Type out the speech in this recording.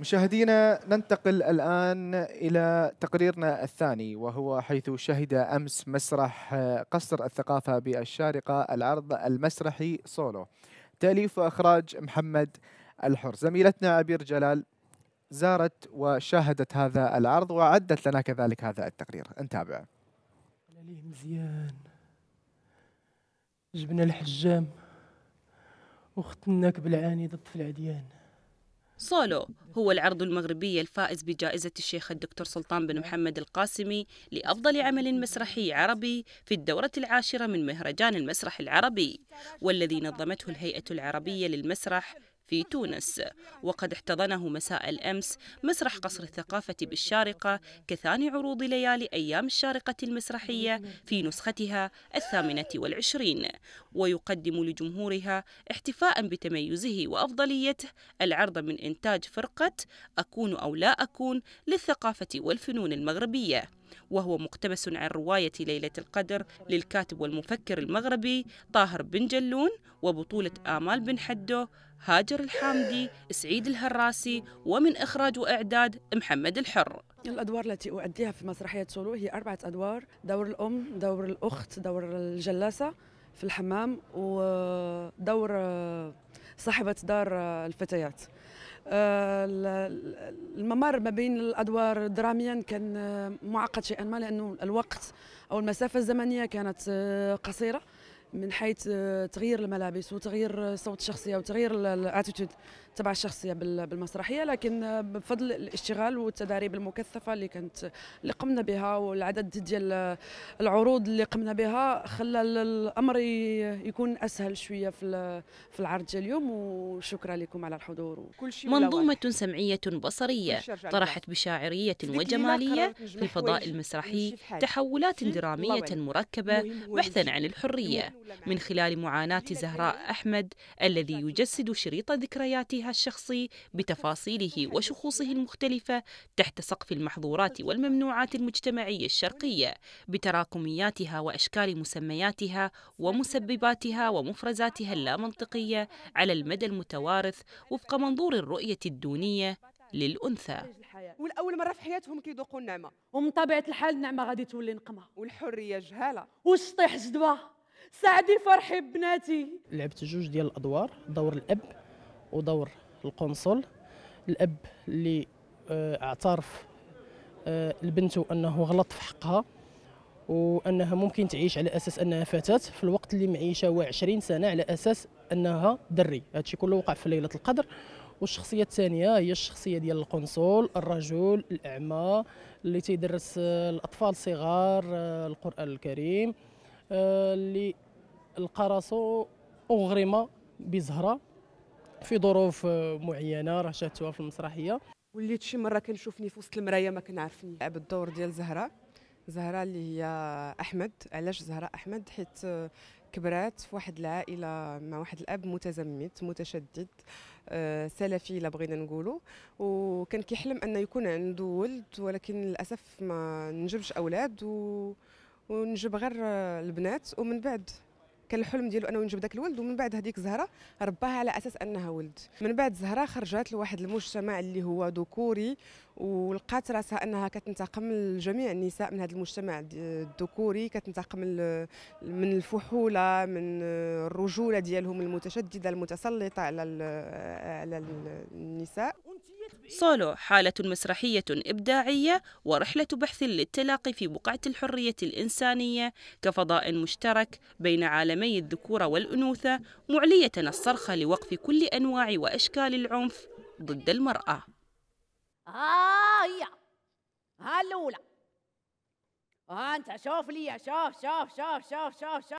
مشاهدينا ننتقل الآن إلى تقريرنا الثاني وهو حيث شهد أمس مسرح آه، قصر الثقافة بالشارقة العرض المسرحي سولو تأليف وإخراج محمد الحر زميلتنا عبير جلال زارت وشاهدت هذا العرض وعدت لنا كذلك هذا التقرير نتابع مزيان جبنا الحجام وختناك بالعاني ضد في العديان صولو هو العرض المغربي الفائز بجائزة الشيخ الدكتور سلطان بن محمد القاسمي لأفضل عمل مسرحي عربي في الدورة العاشرة من مهرجان المسرح العربي والذي نظمته الهيئة العربية للمسرح في تونس وقد احتضنه مساء الأمس مسرح قصر الثقافة بالشارقة كثاني عروض ليالي أيام الشارقة المسرحية في نسختها الثامنة والعشرين ويقدم لجمهورها احتفاء بتميزه وأفضليته العرض من إنتاج فرقة أكون أو لا أكون للثقافة والفنون المغربية وهو مقتبس عن رواية ليلة القدر للكاتب والمفكر المغربي طاهر بن جلون وبطولة آمال بن حدو هاجر الحامدي سعيد الهراسي ومن إخراج وإعداد محمد الحر الأدوار التي أعديها في مسرحية سولو هي أربعة أدوار دور الأم دور الأخت دور الجلاسة في الحمام ودور آه، صاحبة دار آه، الفتيات آه، الممر ما بين الادوار دراميا كان آه، معقد شيئا ما لانه الوقت او المسافه الزمنيه كانت آه، قصيره من حيث آه، تغيير الملابس وتغيير صوت الشخصيه وتغيير الاتيتود تبع الشخصيه بالمسرحيه لكن آه، بفضل الاشتغال والتدريب المكثفه اللي كانت اللي قمنا بها والعدد ديال آه، العروض اللي قمنا بها خلى الامر يكون اسهل شويه في في العرض ديال اليوم وشكرا لكم على الحضور وكل شيء منظومه سمعيه بصريه طرحت بشاعريه وجماليه في الفضاء المسرحي تحولات دراميه مركبه بحثا عن الحريه من خلال معاناة زهراء أحمد الذي يجسد شريط ذكرياتها الشخصي بتفاصيله وشخوصه المختلفة تحت سقف المحظورات والممنوعات المجتمعية الشرقية بتراكمياتها وأشكال مسمياتها ومسبباتها ومفرزاتها اللامنطقية على المدى المتوارث وفق منظور الرؤية الدونية للانثى والاول مره في حياتهم كيذوقوا النعمه ومن طبيعه الحال النعمه غادي تولي نقمه والحريه جهاله والسطيح زدوه ساعدي فرحي بناتي لعبت جوج ديال الادوار دور الاب ودور القنصل الاب اللي آه، اعترف آه، لبنته انه غلط في حقها وانها ممكن تعيش على اساس انها فتاه في الوقت اللي معيشه هو 20 سنه على اساس انها دري هادشي كله وقع في ليله القدر والشخصيه الثانيه هي الشخصيه ديال القنصل الرجل الاعمى اللي تيدرس آه، الاطفال الصغار القران الكريم اللي القراصو أغرم بزهرة في ظروف معينة راه شاهدتها في المسرحية وليت شي مرة كنشوفني في وسط المراية ما كنعرفني لعب الدور ديال زهرة زهرة اللي هي أحمد علاش زهرة أحمد حيت كبرات في واحد العائله مع واحد الاب متزمت متشدد سلفي لا بغينا نقولوا وكان كيحلم انه يكون عنده ولد ولكن للاسف ما نجبش اولاد و... ونجب غير البنات ومن بعد كان الحلم ديالو انه ينجب داك الولد ومن بعد هذيك زهره رباها على اساس انها ولد من بعد زهره خرجت لواحد المجتمع اللي هو ذكوري ولقات راسها انها كتنتقم لجميع النساء من هذا المجتمع الذكوري كتنتقم من الفحوله من الرجوله ديالهم المتشدده المتسلطه على على النساء صولو حالة مسرحية إبداعية ورحلة بحث للتلاقي في بقعة الحرية الإنسانية كفضاء مشترك بين عالمي الذكور والأنوثة معلية الصرخة لوقف كل أنواع وأشكال العنف ضد المرأة آه يا ها الأولى آه، أنت شوف لي شوف شوف شوف شوف شوف, شوف.